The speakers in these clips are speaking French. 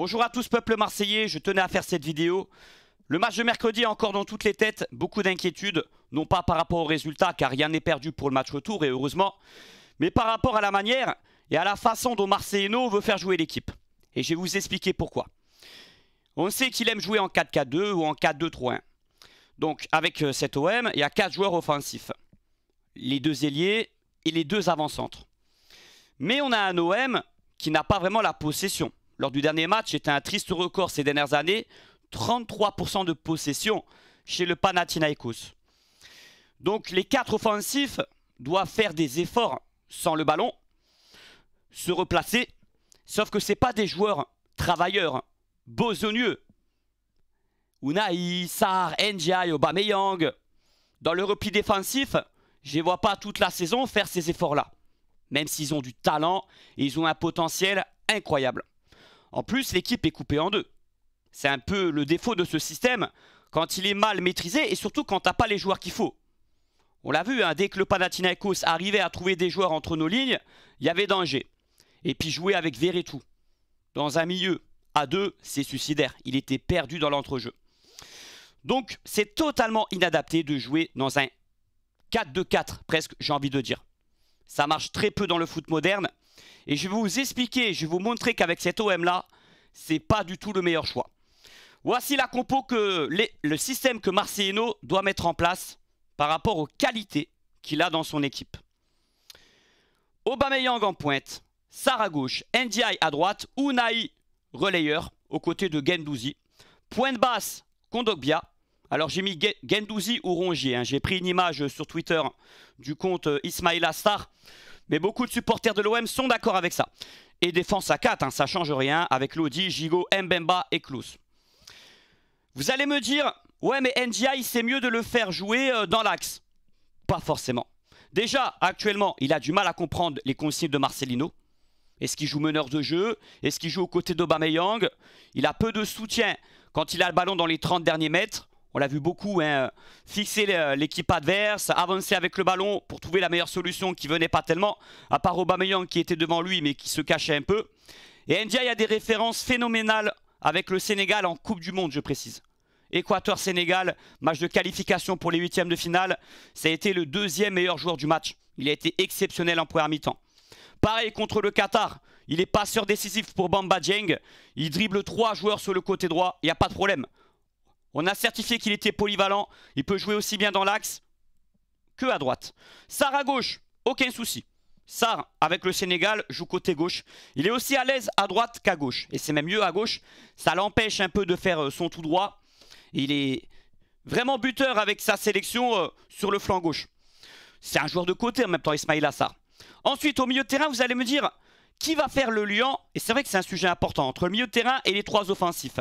Bonjour à tous peuple marseillais, je tenais à faire cette vidéo. Le match de mercredi est encore dans toutes les têtes, beaucoup d'inquiétudes, non pas par rapport au résultat car rien n'est perdu pour le match retour et heureusement, mais par rapport à la manière et à la façon dont Marseilleno veut faire jouer l'équipe. Et je vais vous expliquer pourquoi. On sait qu'il aime jouer en 4-4-2 ou en 4-2-3-1. Donc avec euh, cet OM, il y a 4 joueurs offensifs. Les deux ailiers et les deux avant-centres. Mais on a un OM qui n'a pas vraiment la possession lors du dernier match c'était un triste record ces dernières années, 33% de possession chez le Panathinaikos. Donc les quatre offensifs doivent faire des efforts sans le ballon, se replacer, sauf que ce pas des joueurs travailleurs, besogneux. Unai, Sar, Ndiaye, Aubameyang. Dans le repli défensif, je ne vois pas toute la saison faire ces efforts-là. Même s'ils ont du talent, ils ont un potentiel incroyable. En plus, l'équipe est coupée en deux. C'est un peu le défaut de ce système quand il est mal maîtrisé et surtout quand t'as pas les joueurs qu'il faut. On l'a vu, hein, dès que le Panathinaikos arrivait à trouver des joueurs entre nos lignes, il y avait danger. Et puis jouer avec tout dans un milieu à deux, c'est suicidaire. Il était perdu dans l'entrejeu. Donc c'est totalement inadapté de jouer dans un 4-2-4 presque, j'ai envie de dire. Ça marche très peu dans le foot moderne et je vais vous expliquer, je vais vous montrer qu'avec cet OM-là, c'est pas du tout le meilleur choix. Voici la compo que le système que Marcelino doit mettre en place par rapport aux qualités qu'il a dans son équipe. Aubameyang en pointe, Sarr à gauche, Ndiaye à droite, Unai relayeur aux côtés de Gendouzi. Pointe basse, Kondogbia. Alors j'ai mis Gendouzi ou Rongier. Hein. J'ai pris une image sur Twitter du compte euh, Ismaila Star mais beaucoup de supporters de l'OM sont d'accord avec ça. Et défense à 4, ça change rien avec Lodi, Gigo, Mbemba et Clouse. Vous allez me dire, ouais mais NGI c'est mieux de le faire jouer euh, dans l'axe. Pas forcément. Déjà, actuellement, il a du mal à comprendre les consignes de Marcelino. Est-ce qu'il joue meneur de jeu Est-ce qu'il joue aux côtés d'Obameyang Il a peu de soutien quand il a le ballon dans les 30 derniers mètres. On l'a vu beaucoup, hein, euh, fixer euh, l'équipe adverse, avancer avec le ballon pour trouver la meilleure solution qui venait pas tellement, à part Aubameyang qui était devant lui mais qui se cachait un peu. Et y a des références phénoménales avec le Sénégal en Coupe du Monde, je précise. Équateur-Sénégal, match de qualification pour les huitièmes de finale, ça a été le deuxième meilleur joueur du match. Il a été exceptionnel en première mi-temps. Pareil contre le Qatar, il est passeur décisif pour Bamba Dieng, il dribble trois joueurs sur le côté droit, il n'y a pas de problème. On a certifié qu'il était polyvalent. Il peut jouer aussi bien dans l'axe que à droite. Sar à gauche, aucun souci. Sar, avec le Sénégal, joue côté gauche. Il est aussi à l'aise à droite qu'à gauche. Et c'est même mieux à gauche. Ça l'empêche un peu de faire euh, son tout droit. Il est vraiment buteur avec sa sélection euh, sur le flanc gauche. C'est un joueur de côté en même temps, Ismail Assar. Ensuite, au milieu de terrain, vous allez me dire, qui va faire le lien, et c'est vrai que c'est un sujet important, entre le milieu de terrain et les trois offensifs.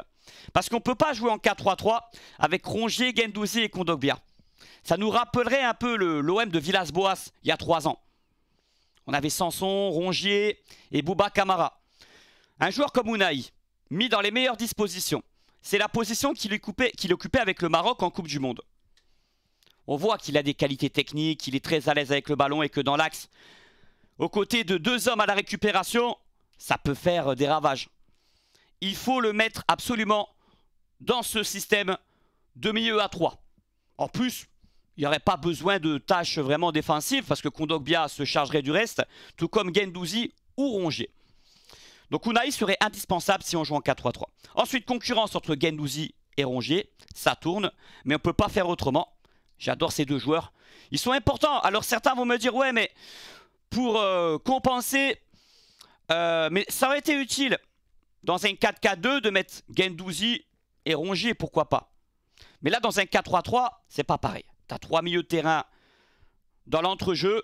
Parce qu'on ne peut pas jouer en 4-3-3 avec Rongier, Gendouzi et Kondogbia. Ça nous rappellerait un peu l'OM de Villas-Boas il y a trois ans. On avait Sanson, Rongier et Bouba Kamara. Un joueur comme Unai, mis dans les meilleures dispositions, c'est la position qu'il occupait avec le Maroc en Coupe du Monde. On voit qu'il a des qualités techniques, qu'il est très à l'aise avec le ballon et que dans l'axe, aux côtés de deux hommes à la récupération, ça peut faire euh, des ravages. Il faut le mettre absolument dans ce système de milieu à 3. En plus, il n'y aurait pas besoin de tâches vraiment défensives parce que Kondogbia se chargerait du reste, tout comme Gendouzi ou Rongier. Donc Unai serait indispensable si on joue en 4-3-3. Ensuite, concurrence entre Gendouzi et Rongier, ça tourne, mais on ne peut pas faire autrement. J'adore ces deux joueurs. Ils sont importants. Alors certains vont me dire, ouais, mais pour euh, compenser. Euh, mais ça aurait été utile dans un 4 k 2 de mettre Gendouzi et Rongier, pourquoi pas. Mais là, dans un 4-3-3, c'est pas pareil. Tu as trois milieux de terrain dans l'entrejeu.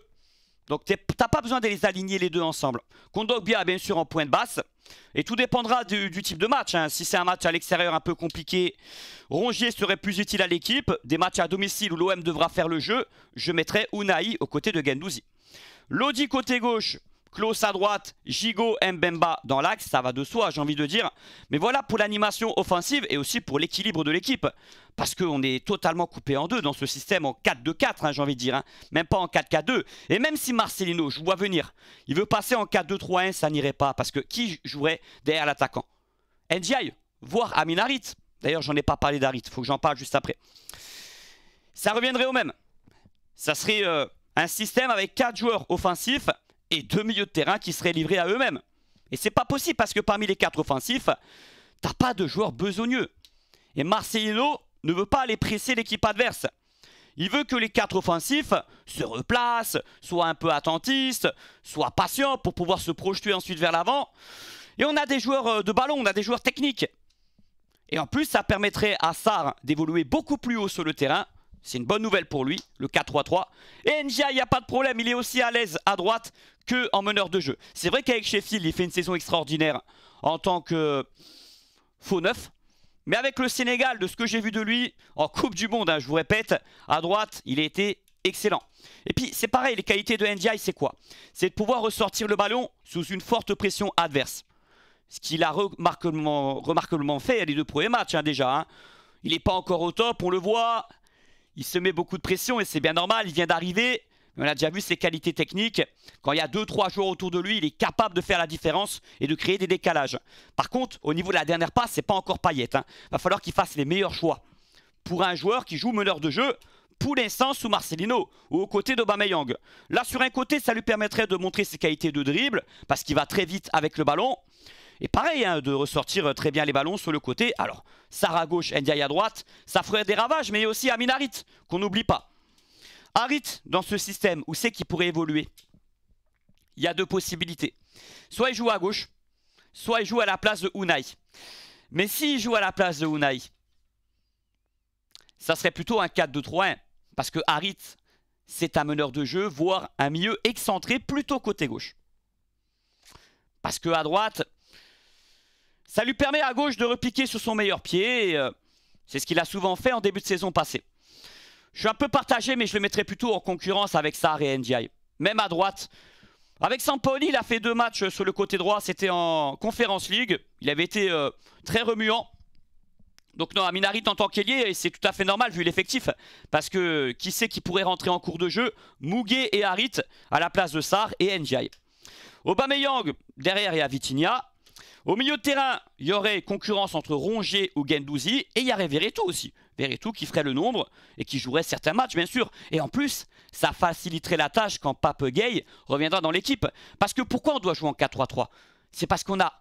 Donc t'as pas besoin de les aligner les deux ensemble. Kondogbia bien sûr en point de basse. Et tout dépendra du, type de match. Hein. Si c'est un match à l'extérieur un peu compliqué, Rongier serait plus utile à l'équipe. Des matchs à domicile où l'OM devra faire le jeu, je mettrai Unai aux côtés de Gendouzi. Lodi côté gauche, Klaus à droite, Gigot, Mbemba dans l'axe, ça va de soi, j'ai envie de dire. Mais voilà pour l'animation offensive et aussi pour l'équilibre de l'équipe. Parce qu'on est totalement coupé en deux dans ce système en 4-2-4, hein, j'ai envie de dire. Hein. Même pas en 4-4-2. Et même si Marcelino, je vois venir, il veut passer en 4-2-3-1, ça n'irait pas. Parce que qui jouerait derrière l'attaquant Ndiaye, voire Amin Harit. D'ailleurs, j'en ai pas parlé d'Harit, faut que j'en parle juste après. Ça reviendrait au même. Ça serait... Euh, un système avec 4 joueurs offensifs et 2 milieux de terrain qui seraient livrés à eux-mêmes. Et c'est pas possible parce que parmi les 4 offensifs, t'as pas de joueurs besogneux. Et Marcelino ne veut pas aller presser l'équipe adverse. Il veut que les 4 offensifs se replacent, soient un peu attentistes, soient patients pour pouvoir se projeter ensuite vers l'avant. Et on a des joueurs euh, de ballon, on a des joueurs techniques. Et en plus, ça permettrait à Sar d'évoluer beaucoup plus haut sur le terrain c'est une bonne nouvelle pour lui, le 4-3-3. Et il n'y a pas de problème, il est aussi à l'aise à droite que en meneur de jeu. C'est vrai qu'avec Sheffield, il fait une saison extraordinaire en tant que faux neuf. Mais avec le Sénégal, de ce que j'ai vu de lui en Coupe du Monde, hein, je vous répète, à droite, il a été excellent. Et puis c'est pareil, les qualités de Ndiaye, c'est quoi C'est de pouvoir ressortir le ballon sous une forte pression adverse. Ce qu'il a remarquablement, fait les deux premiers matchs hein, déjà. Hein. Il n'est pas encore au top, on le voit il se met beaucoup de pression et c'est bien normal, il vient d'arriver. On a déjà vu ses qualités techniques. Quand il y a 2-3 joueurs autour de lui, il est capable de faire la différence et de créer des décalages. Par contre, au niveau de la dernière passe, c'est pas encore paillette. Il hein. va falloir qu'il fasse les meilleurs choix. Pour un joueur qui joue meneur de jeu, pour l'instant sous Marcelino ou aux côtés d'Obameyang. Là, sur un côté, ça lui permettrait de montrer ses qualités de dribble parce qu'il va très vite avec le ballon. Et pareil, hein, de ressortir euh, très bien les ballons sur le côté. Alors, Sarah à gauche, Ndiaye à droite, ça ferait des ravages, mais il y a aussi Amin Harit, qu'on n'oublie pas. Harit, dans ce système, où c'est qu'il pourrait évoluer Il y a deux possibilités. Soit il joue à gauche, soit il joue à la place de Unai. Mais s'il joue à la place de Unai, ça serait plutôt un 4-2-3-1. Parce que Harit, c'est un meneur de jeu, voire un milieu excentré plutôt côté gauche. Parce que à droite, ça lui permet à gauche de repiquer sur son meilleur pied. Euh, c'est ce qu'il a souvent fait en début de saison passée. Je suis un peu partagé, mais je le mettrai plutôt en concurrence avec Sar et Ndiaye, Même à droite. Avec Sampoli, il a fait deux matchs euh, sur le côté droit. C'était en Conference League. Il avait été euh, très remuant. Donc non, Aminarit en tant qu'ailier, c'est tout à fait normal vu l'effectif. Parce que qui sait qui pourrait rentrer en cours de jeu Mouguet et Harit à la place de Sar et Ndiaye. Aubameyang, derrière et y au milieu de terrain, il y aurait concurrence entre Rongier ou Gendouzi, et il y aurait Veretout aussi. Veretout qui ferait le nombre et qui jouerait certains matchs, bien sûr. Et en plus, ça faciliterait la tâche quand Pape Gay reviendra dans l'équipe. Parce que pourquoi on doit jouer en 4-3-3 C'est parce qu'on a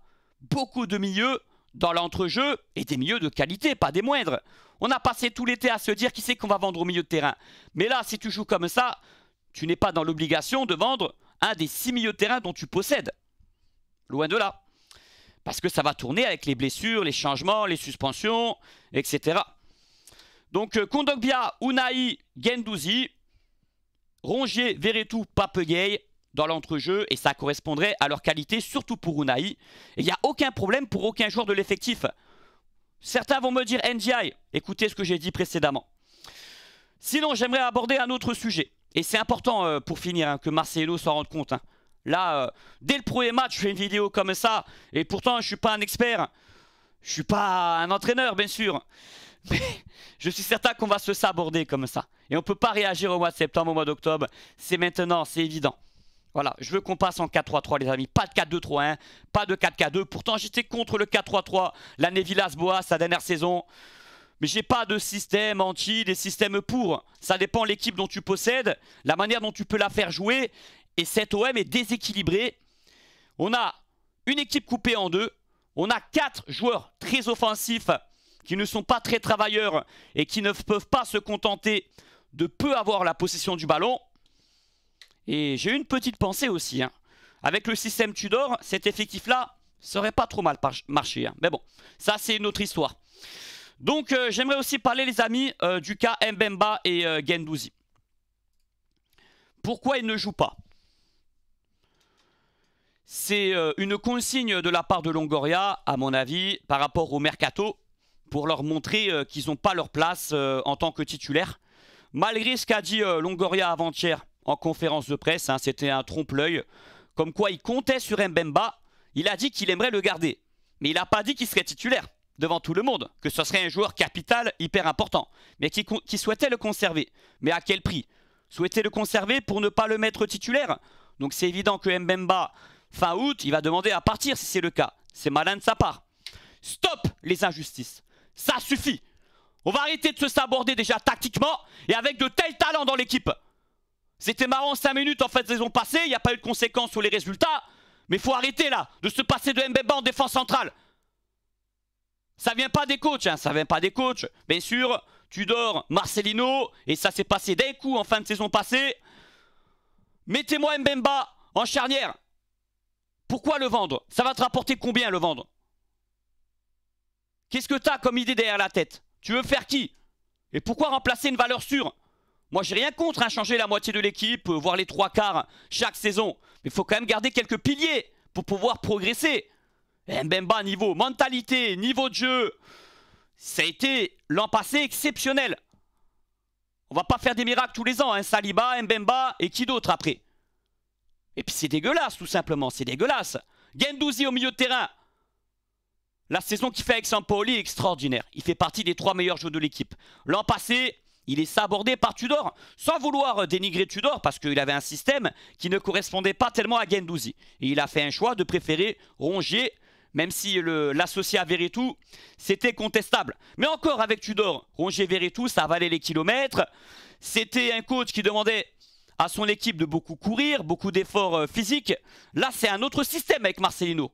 beaucoup de milieux dans l'entrejeu et des milieux de qualité, pas des moindres. On a passé tout l'été à se dire qui c'est qu'on va vendre au milieu de terrain. Mais là, si tu joues comme ça, tu n'es pas dans l'obligation de vendre un des six milieux de terrain dont tu possèdes. Loin de là. Parce que ça va tourner avec les blessures, les changements, les suspensions, etc. Donc euh, Kondogbia, Unai, Gendouzi, Rongier, Veretout, Papegay dans l'entrejeu et ça correspondrait à leur qualité, surtout pour Unai. Il n'y a aucun problème pour aucun joueur de l'effectif. Certains vont me dire NGI, écoutez ce que j'ai dit précédemment. Sinon, j'aimerais aborder un autre sujet. Et c'est important euh, pour finir hein, que Marcelo s'en rende compte. Hein. Là, euh, dès le premier match, je fais une vidéo comme ça. Et pourtant, je ne suis pas un expert. Je ne suis pas un entraîneur, bien sûr. Mais je suis certain qu'on va se saborder comme ça. Et on ne peut pas réagir au mois de septembre, au mois d'octobre. C'est maintenant, c'est évident. Voilà, je veux qu'on passe en 4-3-3, les amis. Pas de 4-2-3-1, pas de 4-4-2. Pourtant, j'étais contre le 4-3-3 l'année Villas-Boas, sa dernière saison. Mais j'ai pas de système anti, des systèmes pour. Ça dépend l'équipe dont tu possèdes, la manière dont tu peux la faire jouer et cet OM est déséquilibré On a une équipe coupée en deux. On a quatre joueurs très offensifs qui ne sont pas très travailleurs et qui ne peuvent pas se contenter de peu avoir la possession du ballon. Et j'ai une petite pensée aussi. Hein. Avec le système Tudor, cet effectif-là serait pas trop mal marché. Hein. Mais bon, ça c'est une autre histoire. Donc euh, j'aimerais aussi parler les amis euh, du cas Mbemba et euh, Pourquoi ils ne jouent pas c'est euh, une consigne de la part de Longoria, à mon avis, par rapport au mercato, pour leur montrer euh, qu'ils n'ont pas leur place euh, en tant que titulaire. Malgré ce qu'a dit Longoria avant-hier en conférence de presse, hein, c'était un trompe-l'œil, comme quoi il comptait sur Mbemba, il a dit qu'il aimerait le garder. Mais il n'a pas dit qu'il serait titulaire devant tout le monde, que ce serait un joueur capital hyper important, mais qui, souhaitait le conserver. Mais à quel prix Souhaitait le conserver pour ne pas le mettre titulaire Donc c'est évident que Mbemba, fin août, il va demander à partir si c'est le cas. C'est malin de sa part. Stop les injustices. Ça suffit. On va arrêter de se saborder déjà tactiquement et avec de tels talents dans l'équipe. C'était marrant 5 minutes en de saison passée, il n'y a pas eu de conséquences sur les résultats. Mais faut arrêter là, de se passer de Mbemba en défense centrale. Ça vient pas des coachs, hein, ça vient pas des coachs. Bien sûr, Tudor, Marcelino, et ça s'est passé d'un coup en fin de saison passée. Mettez-moi Mbemba en charnière. Pourquoi le vendre Ça va te rapporter combien le vendre Qu'est-ce que t'as comme idée derrière la tête Tu veux faire qui Et pourquoi remplacer une valeur sûre Moi j'ai rien contre hein, changer la moitié de l'équipe, euh, voire les trois quarts chaque saison. Mais il faut quand même garder quelques piliers pour pouvoir progresser. Eh, Mbemba niveau mentalité, niveau de jeu, ça a été l'an passé exceptionnel. On va pas faire des miracles tous les ans, hein, Saliba, Mbemba et qui d'autre après et puis c'est dégueulasse, tout simplement, c'est dégueulasse. Gendouzi au milieu de terrain. La saison qu'il fait avec Sampaoli est extraordinaire. Il fait partie des trois meilleurs jeux de l'équipe. L'an passé, il est sabordé par Tudor, sans vouloir euh, dénigrer Tudor, parce qu'il avait un système qui ne correspondait pas tellement à Gendouzi. Et il a fait un choix de préférer Rongier, même si l'associé à Veretout, c'était contestable. Mais encore avec Tudor, Rongier-Veretout, ça valait les kilomètres. C'était un coach qui demandait à son équipe de beaucoup courir, beaucoup d'efforts euh, physiques. Là, c'est un autre système avec Marcelino.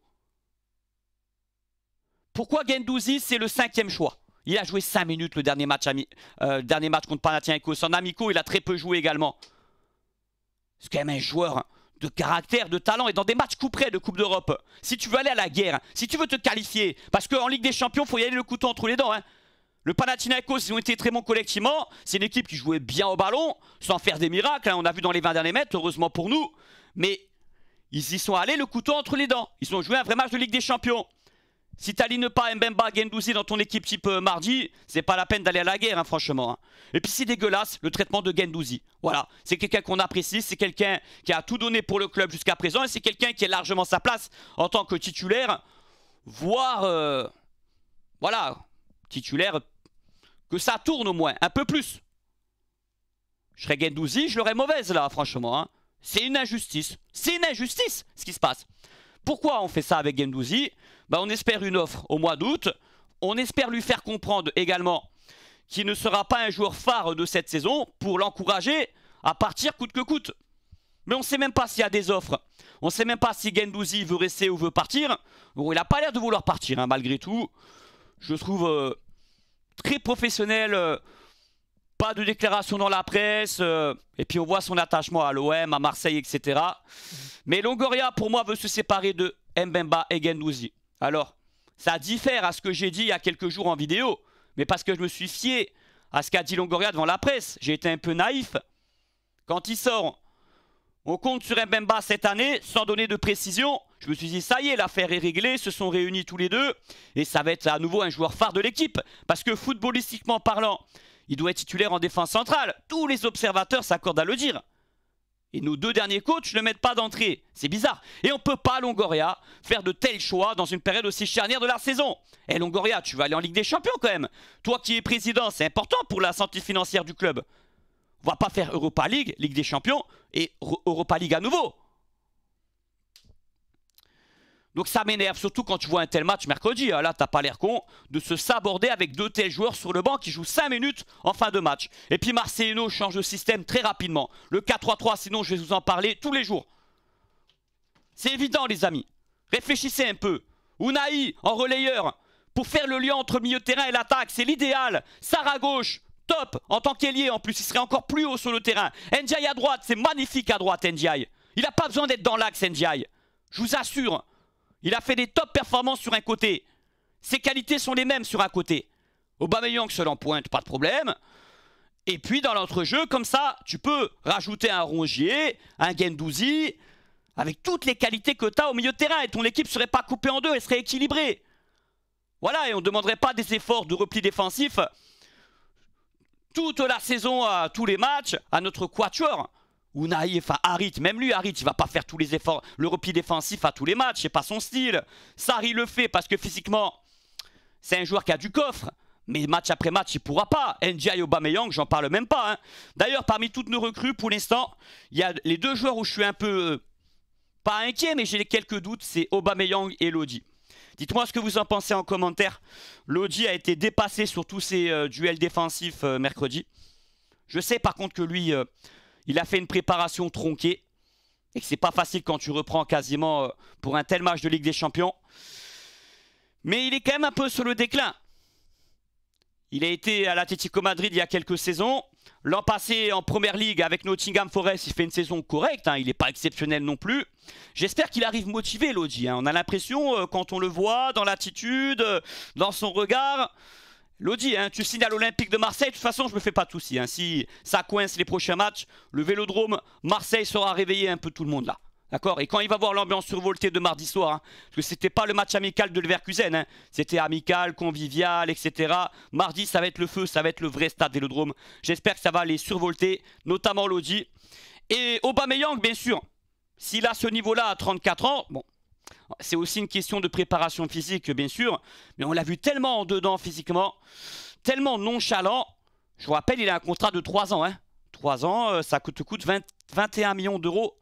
Pourquoi Gendouzi, c'est le cinquième choix Il a joué 5 minutes le dernier match, ami, euh, dernier match contre Panathinaikos. En amico, il a très peu joué également. C'est quand même un joueur de caractère, de talent et dans des matchs près de Coupe d'Europe. Si tu veux aller à la guerre, si tu veux te qualifier, parce qu'en Ligue des Champions, il faut y aller le couteau entre les dents. Hein. Le Panathinaikos, ils ont été très bons collectivement. C'est une équipe qui jouait bien au ballon, sans faire des miracles. Hein. On a vu dans les 20 derniers mètres, heureusement pour nous. Mais ils y sont allés le couteau entre les dents. Ils ont joué un vrai match de Ligue des Champions. Si t'alignes pas Mbemba Gendouzi dans ton équipe type euh, mardi, c'est pas la peine d'aller à la guerre, hein, franchement. Hein. Et puis c'est dégueulasse le traitement de Gendouzi. Voilà, c'est quelqu'un qu'on apprécie, c'est quelqu'un qui a tout donné pour le club jusqu'à présent et c'est quelqu'un qui a largement sa place en tant que titulaire, voire. Euh, voilà, titulaire, que ça tourne au moins, un peu plus. Je serais Gendouzi, je l'aurais mauvaise là, franchement. Hein. C'est une injustice. C'est une injustice ce qui se passe. Pourquoi on fait ça avec Gendouzi bah, On espère une offre au mois d'août. On espère lui faire comprendre également qu'il ne sera pas un joueur phare de cette saison pour l'encourager à partir coûte que coûte. Mais on ne sait même pas s'il y a des offres. On ne sait même pas si Gendouzi veut rester ou veut partir. Bon, il n'a pas l'air de vouloir partir hein, malgré tout je trouve euh, très professionnel. Euh, pas de déclaration dans la presse. Euh, et puis on voit son attachement à l'OM, à Marseille, etc. Mais Longoria, pour moi, veut se séparer de Mbemba et Gendouzi. Alors, ça diffère à ce que j'ai dit il y a quelques jours en vidéo. Mais parce que je me suis fié à ce qu'a dit Longoria devant la presse. J'ai été un peu naïf. Quand il sort, on compte sur Mbemba cette année sans donner de précision. Je me suis dit, ça y est, l'affaire est réglée, se sont réunis tous les deux, et ça va être à nouveau un joueur phare de l'équipe. Parce que footballistiquement parlant, il doit être titulaire en défense centrale. Tous les observateurs s'accordent à le dire. Et nos deux derniers coachs ne mettent pas d'entrée. C'est bizarre. Et on peut pas, Longoria, faire de tels choix dans une période aussi charnière de la saison. Eh Longoria, tu vas aller en Ligue des Champions quand même. Toi qui es président, c'est important pour la santé financière du club. On va pas faire Europa League, Ligue des Champions et Europa League à nouveau. Donc ça m'énerve, surtout quand tu vois un tel match mercredi. Hein. Là, t'as pas l'air con de se saborder avec deux tels joueurs sur le banc qui jouent 5 minutes en fin de match. Et puis Marcelino change de système très rapidement. Le 4-3-3, sinon je vais vous en parler tous les jours. C'est évident, les amis. Réfléchissez un peu. Unai en relayeur pour faire le lien entre milieu de terrain et l'attaque, c'est l'idéal. Sarah gauche, top en tant qu'ailier en plus, il serait encore plus haut sur le terrain. Ndiaye à droite, c'est magnifique à droite Ndiaye. Il n'a pas besoin d'être dans l'axe Ndiaye. Je vous assure, il a fait des top performances sur un côté. Ses qualités sont les mêmes sur un côté. Aubameyang se en pointe, pas de problème. Et puis dans l'entrejeu, comme ça, tu peux rajouter un Rongier, un Gendouzi, avec toutes les qualités que tu as au milieu de terrain. Et ton équipe serait pas coupée en deux, elle serait équilibrée. Voilà, et on ne demanderait pas des efforts de repli défensif toute la saison, à tous les matchs, à notre quatuor. Ou enfin Harit, même lui Harit, il va pas faire tous les efforts, le repli défensif à tous les matchs, c'est pas son style. Sarri le fait parce que physiquement, c'est un joueur qui a du coffre, mais match après match, il pourra pas. Ndiaye Aubameyang, j'en parle même pas. Hein. D'ailleurs, parmi toutes nos recrues, pour l'instant, il y a les deux joueurs où je suis un peu, euh, pas inquiet, mais j'ai quelques doutes, c'est Aubameyang et Lodi. Dites-moi ce que vous en pensez en commentaire. Lodi a été dépassé sur tous ses euh, duels défensifs euh, mercredi. Je sais par contre que lui il a fait une préparation tronquée et que c'est pas facile quand tu reprends quasiment euh, pour un tel match de Ligue des Champions. Mais il est quand même un peu sur le déclin. Il a été à l'Atlético Madrid il y a quelques saisons. L'an passé en Première Ligue avec Nottingham Forest, il fait une saison correcte. Hein. Il n'est pas exceptionnel non plus. J'espère qu'il arrive motivé, Lodi. Hein. On a l'impression, euh, quand on le voit, dans l'attitude, euh, dans son regard, Lodi, hein, tu signes à l'Olympique de Marseille. De toute façon, je me fais pas de soucis. Hein. Si ça coince les prochains matchs, le vélodrome Marseille sera réveillé un peu tout le monde là. D'accord Et quand il va voir l'ambiance survoltée de mardi soir, hein, parce que c'était pas le match amical de Leverkusen, c'était amical, convivial, etc. Mardi, ça va être le feu, ça va être le vrai stade Vélodrome. J'espère que ça va les survolter, notamment Lodi. Et Aubameyang, bien sûr, s'il a ce niveau-là à 34 ans, bon, c'est aussi une question de préparation physique, bien sûr. Mais on l'a vu tellement en dedans physiquement, tellement nonchalant. Je vous rappelle, il a un contrat de 3 ans. Hein. 3 ans, euh, ça coûte, coûte 21 millions d'euros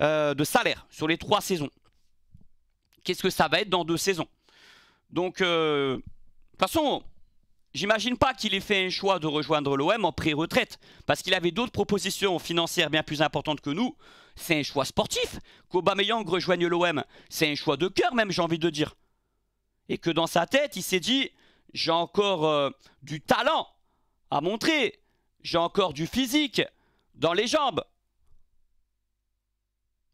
euh, de salaire sur les 3 saisons. Qu'est-ce que ça va être dans 2 saisons Donc, euh, de toute façon, J'imagine pas qu'il ait fait un choix de rejoindre l'OM en pré-retraite, parce qu'il avait d'autres propositions financières bien plus importantes que nous, c'est un choix sportif qu'Aubameyang rejoigne l'OM. C'est un choix de cœur même, j'ai envie de dire. Et que dans sa tête, il s'est dit, j'ai encore euh, du talent à montrer. J'ai encore du physique dans les jambes.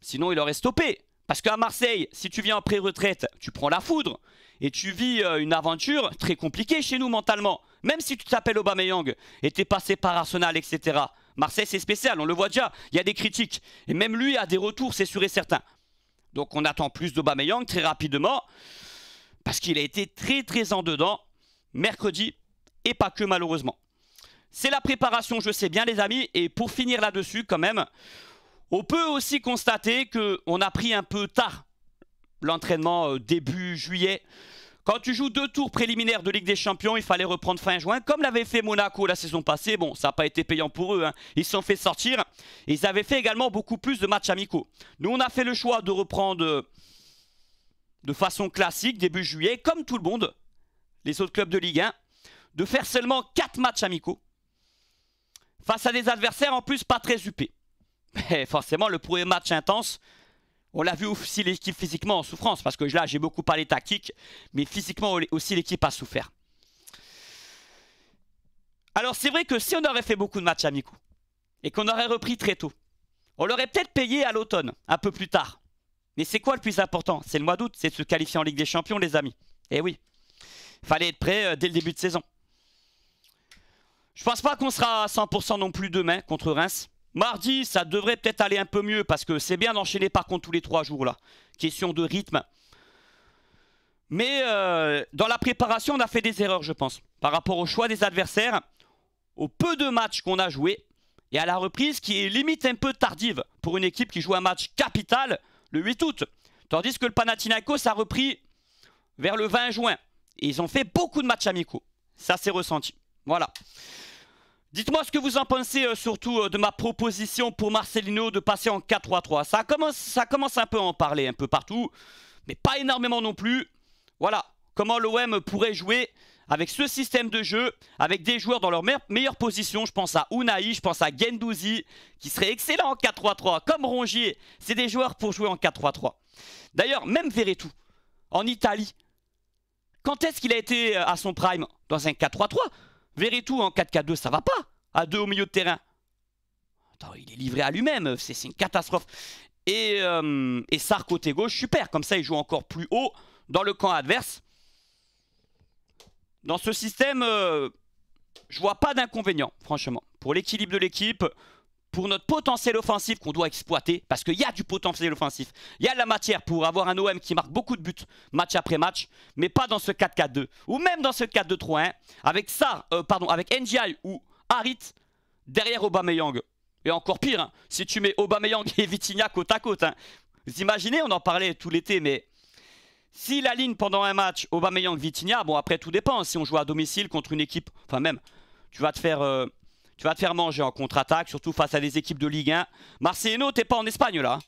Sinon, il aurait stoppé. Parce qu'à Marseille, si tu viens en pré-retraite, tu prends la foudre et tu vis euh, une aventure très compliquée chez nous mentalement. Même si tu t'appelles Aubameyang et t'es passé par Arsenal, etc. Marseille, c'est spécial, on le voit déjà. Il y a des critiques. Et même lui a des retours, c'est sûr et certain. Donc on attend plus de d'Aubameyang très rapidement. Parce qu'il a été très très en dedans mercredi et pas que malheureusement. C'est la préparation, je sais bien les amis. Et pour finir là-dessus quand même, on peut aussi constater qu'on a pris un peu tard l'entraînement euh, début juillet. Quand tu joues deux tours préliminaires de Ligue des Champions, il fallait reprendre fin juin, comme l'avait fait Monaco la saison passée. Bon, ça n'a pas été payant pour eux. Hein. Ils se sont fait sortir. Ils avaient fait également beaucoup plus de matchs amicaux. Nous, on a fait le choix de reprendre de façon classique, début juillet, comme tout le monde, les autres clubs de Ligue 1, de faire seulement 4 matchs amicaux face à des adversaires en plus pas très huppés. Mais forcément, le premier match intense, on l'a vu aussi l'équipe physiquement en souffrance, parce que là j'ai beaucoup parlé tactique, mais physiquement aussi l'équipe a souffert. Alors c'est vrai que si on aurait fait beaucoup de matchs amicaux, et qu'on aurait repris très tôt, on l'aurait peut-être payé à l'automne, un peu plus tard. Mais c'est quoi le plus important C'est le mois d'août, c'est de se qualifier en Ligue des Champions les amis. Eh oui, fallait être prêt euh, dès le début de saison. Je pense pas qu'on sera à 100% non plus demain contre Reims. Mardi, ça devrait peut-être aller un peu mieux parce que c'est bien d'enchaîner par contre tous les trois jours là. Question de rythme. Mais euh, dans la préparation, on a fait des erreurs, je pense, par rapport au choix des adversaires, au peu de matchs qu'on a joués et à la reprise qui est limite un peu tardive pour une équipe qui joue un match capital le 8 août. Tandis que le Panathinaikos a repris vers le 20 juin. Et ils ont fait beaucoup de matchs amicaux. Ça s'est ressenti. Voilà. Dites-moi ce que vous en pensez euh, surtout euh, de ma proposition pour Marcelino de passer en 4-3-3. Ça commence, ça commence un peu à en parler un peu partout, mais pas énormément non plus. Voilà, comment l'OM pourrait jouer avec ce système de jeu, avec des joueurs dans leur meilleure position. Je pense à Unai, je pense à Gendouzi, qui serait excellent en 4-3-3, comme Rongier. C'est des joueurs pour jouer en 4-3-3. D'ailleurs, même Veretout, en Italie, quand est-ce qu'il a été euh, à son prime Dans un 4-3-3 tout en 4K2, ça va pas. À deux au milieu de terrain. Attends, il est livré à lui-même, c'est une catastrophe. Et, euh, côté gauche, super. Comme ça, il joue encore plus haut dans le camp adverse. Dans ce système, euh, je vois pas d'inconvénient, franchement. Pour l'équilibre de l'équipe, pour notre potentiel offensif qu'on doit exploiter, parce qu'il y a du potentiel offensif, il y a de la matière pour avoir un OM qui marque beaucoup de buts match après match, mais pas dans ce 4-4-2, ou même dans ce 4-2-3-1, avec ça, euh, pardon, avec NGI ou Harit derrière Aubameyang. Et encore pire, hein, si tu mets Aubameyang et Vitinha côte à côte, hein. vous imaginez, on en parlait tout l'été, mais... Si la ligne pendant un match Aubameyang Vitinha, bon après tout dépend. Si on joue à domicile contre une équipe, enfin même, tu vas te faire euh, tu vas te faire manger en contre-attaque, surtout face à des équipes de Ligue 1. tu t'es pas en Espagne là.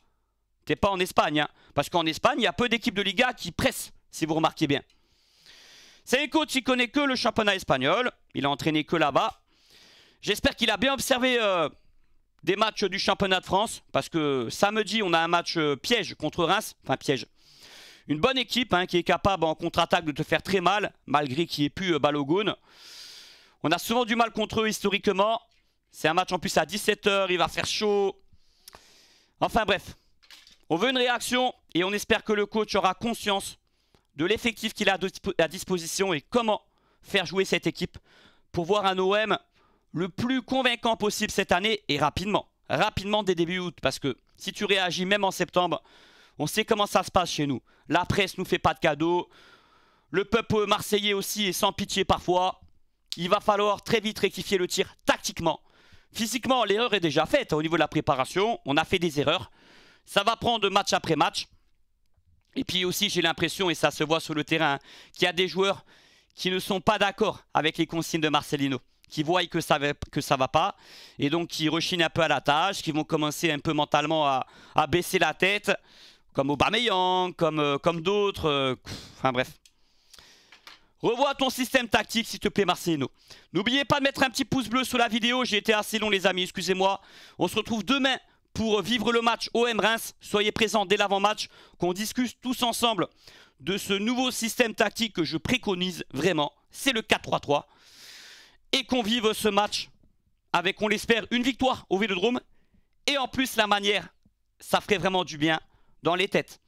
T'es pas en Espagne. Hein. Parce qu'en Espagne, il y a peu d'équipes de Liga qui pressent, si vous remarquez bien. C'est un coach qui connaît que le championnat espagnol. Il a entraîné que là-bas. J'espère qu'il a bien observé euh, des matchs du championnat de France. Parce que samedi, on a un match euh, piège contre Reims. Enfin, piège. Une bonne équipe hein, qui est capable en contre-attaque de te faire très mal, malgré qu'il n'y ait plus euh, Balogun. On a souvent du mal contre eux historiquement. C'est un match en plus à 17h, il va faire chaud. Enfin bref, on veut une réaction et on espère que le coach aura conscience de l'effectif qu'il a à disposition et comment faire jouer cette équipe pour voir un OM le plus convaincant possible cette année et rapidement. Rapidement dès début août parce que si tu réagis même en septembre, on sait comment ça se passe chez nous. La presse nous fait pas de cadeaux. Le peuple marseillais aussi est sans pitié parfois il va falloir très vite rectifier le tir tactiquement. Physiquement, l'erreur est déjà faite au niveau de la préparation. On a fait des erreurs. Ça va prendre match après match. Et puis aussi, j'ai l'impression, et ça se voit sur le terrain, qu'il y a des joueurs qui ne sont pas d'accord avec les consignes de Marcelino, qui voient que ça ne que ça va pas, et donc qui rechignent un peu à la tâche, qui vont commencer un peu mentalement à, baisser la tête, comme Aubameyang, comme, euh, comme d'autres. Euh, enfin bref, Revois ton système tactique, s'il te plaît, Marcelino. N'oubliez pas de mettre un petit pouce bleu sous la vidéo. J'ai été assez long, les amis, excusez-moi. On se retrouve demain pour vivre le match OM Reims. Soyez présents dès l'avant-match, qu'on discute tous ensemble de ce nouveau système tactique que je préconise vraiment. C'est le 4-3-3. Et qu'on vive ce match avec, on l'espère, une victoire au Vélodrome. Et en plus, la manière, ça ferait vraiment du bien dans les têtes.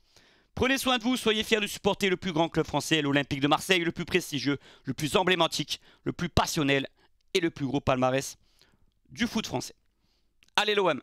Prenez soin de vous, soyez fiers de supporter le plus grand club français, l'Olympique de Marseille, le plus prestigieux, le plus emblématique, le plus passionnel et le plus gros palmarès du foot français. Allez l'OM